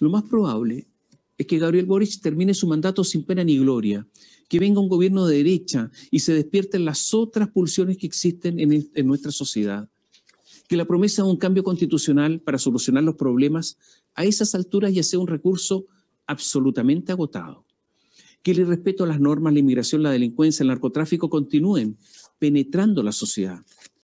Lo más probable es que Gabriel Boric termine su mandato sin pena ni gloria, que venga un gobierno de derecha y se despierten las otras pulsiones que existen en, nuestra sociedad, que la promesa de un cambio constitucional para solucionar los problemas a esas alturas ya sea un recurso absolutamente agotado, que el irrespeto a las normas, la inmigración, la delincuencia, el narcotráfico continúen penetrando la sociedad,